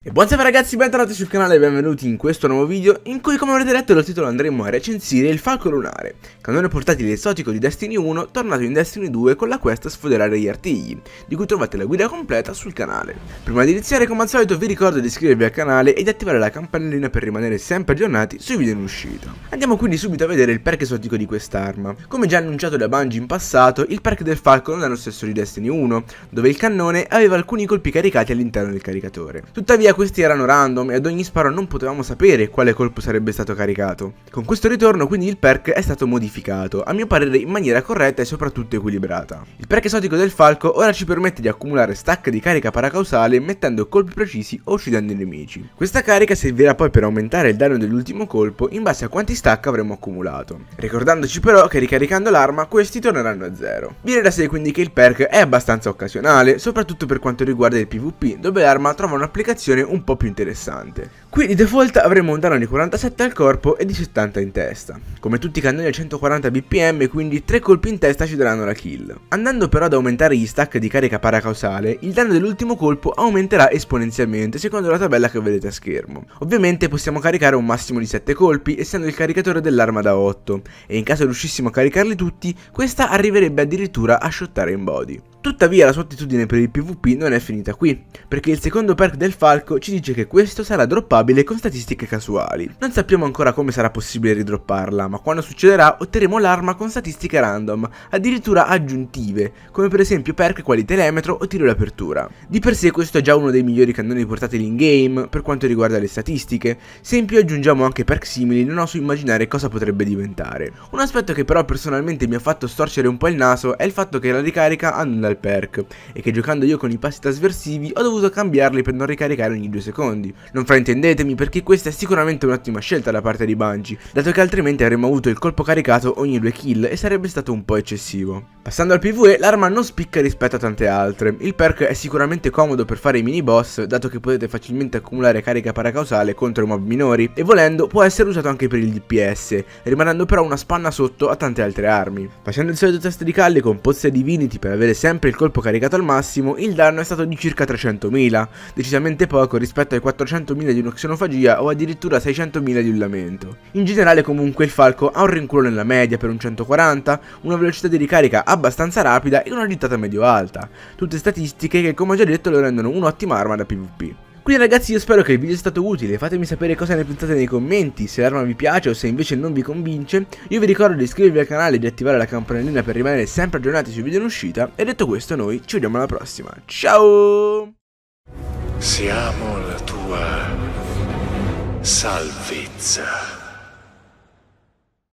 E buonasera ragazzi, bentornati sul canale e benvenuti in questo nuovo video in cui come avrete letto dal titolo andremo a recensire il Falco Lunare, cannone portatile esotico di Destiny 1 tornato in Destiny 2 con la quest Sfoderare gli artigli, di cui trovate la guida completa sul canale. Prima di iniziare come al solito vi ricordo di iscrivervi al canale e di attivare la campanellina per rimanere sempre aggiornati sui video in uscita. Andiamo quindi subito a vedere il perk esotico di quest'arma. Come già annunciato da Bungie in passato, il perk del Falco non è lo stesso di Destiny 1, dove il cannone aveva alcuni colpi caricati all'interno del caricatore. Tuttavia Tuttavia questi erano random e ad ogni sparo non potevamo sapere quale colpo sarebbe stato caricato. Con questo ritorno quindi il perk è stato modificato, a mio parere in maniera corretta e soprattutto equilibrata. Il perk esotico del falco ora ci permette di accumulare stack di carica paracausale mettendo colpi precisi o uccidendo i nemici. Questa carica servirà poi per aumentare il danno dell'ultimo colpo in base a quanti stack avremo accumulato. Ricordandoci però che ricaricando l'arma questi torneranno a zero. Viene da sé quindi che il perk è abbastanza occasionale, soprattutto per quanto riguarda il PvP, dove l'arma trova un'applicazione rendere un po' più interessante. Qui di default avremo un danno di 47 al corpo e di 70 in testa. Come tutti i cannoni a 140 bpm quindi 3 colpi in testa ci daranno la kill. Andando però ad aumentare gli stack di carica paracausale, il danno dell'ultimo colpo aumenterà esponenzialmente secondo la tabella che vedete a schermo. Ovviamente possiamo caricare un massimo di 7 colpi essendo il caricatore dell'arma da 8 e in caso riuscissimo a caricarli tutti questa arriverebbe addirittura a shottare in body. Tuttavia la sua attitudine per il PvP non è finita qui, perché il secondo perk del Falco ci dice che questo sarà droppabile con statistiche casuali. Non sappiamo ancora come sarà possibile ridropparla, ma quando succederà otterremo l'arma con statistiche random, addirittura aggiuntive, come per esempio perk quali telemetro o tiro d'apertura. Di per sé questo è già uno dei migliori cannoni portati in game per quanto riguarda le statistiche, se in più aggiungiamo anche perk simili non oso immaginare cosa potrebbe diventare. Un aspetto che però personalmente mi ha fatto storcere un po' il naso è il fatto che la ricarica annulla dal perk e che giocando io con i passi trasversivi ho dovuto cambiarli per non ricaricare ogni due secondi. Non fraintendetemi perché questa è sicuramente un'ottima scelta da parte di Bungie, dato che altrimenti avremmo avuto il colpo caricato ogni due kill e sarebbe stato un po' eccessivo. Passando al PvE l'arma non spicca rispetto a tante altre, il perk è sicuramente comodo per fare i mini boss dato che potete facilmente accumulare carica paracausale contro i mob minori e volendo può essere usato anche per il DPS, rimanendo però una spanna sotto a tante altre armi. Facendo il solito test di calli con pozze divinity per avere sempre sempre il colpo caricato al massimo, il danno è stato di circa 300.000, decisamente poco rispetto ai 400.000 di un'oxenofagia o addirittura 600.000 di un lamento. In generale comunque il falco ha un rinculo nella media per un 140, una velocità di ricarica abbastanza rapida e una gittata medio-alta, tutte statistiche che come ho già detto lo rendono un'ottima arma da PvP. Quindi ragazzi io spero che il video sia stato utile, fatemi sapere cosa ne pensate nei commenti, se l'arma vi piace o se invece non vi convince. Io vi ricordo di iscrivervi al canale e di attivare la campanellina per rimanere sempre aggiornati sui video in uscita. E detto questo noi ci vediamo alla prossima, ciao! Siamo la tua salvezza.